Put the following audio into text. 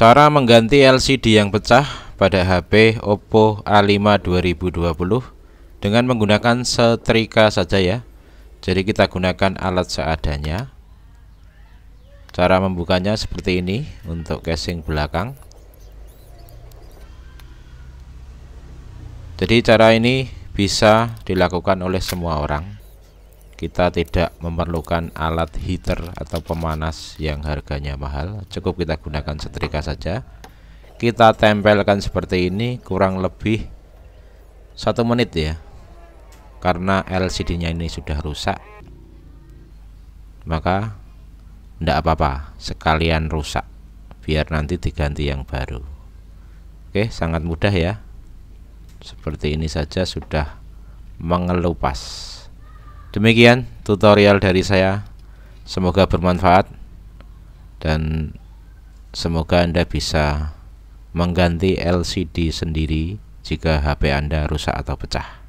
Cara mengganti LCD yang pecah pada HP Oppo A5 2020 dengan menggunakan setrika saja ya. Jadi kita gunakan alat seadanya. Cara membukanya seperti ini untuk casing belakang. Jadi cara ini bisa dilakukan oleh semua orang kita tidak memerlukan alat heater atau pemanas yang harganya mahal cukup kita gunakan setrika saja kita tempelkan seperti ini kurang lebih satu menit ya karena LCD nya ini sudah rusak maka tidak apa-apa sekalian rusak biar nanti diganti yang baru Oke sangat mudah ya seperti ini saja sudah mengelupas Demikian tutorial dari saya. Semoga bermanfaat dan semoga Anda bisa mengganti LCD sendiri jika HP Anda rusak atau pecah.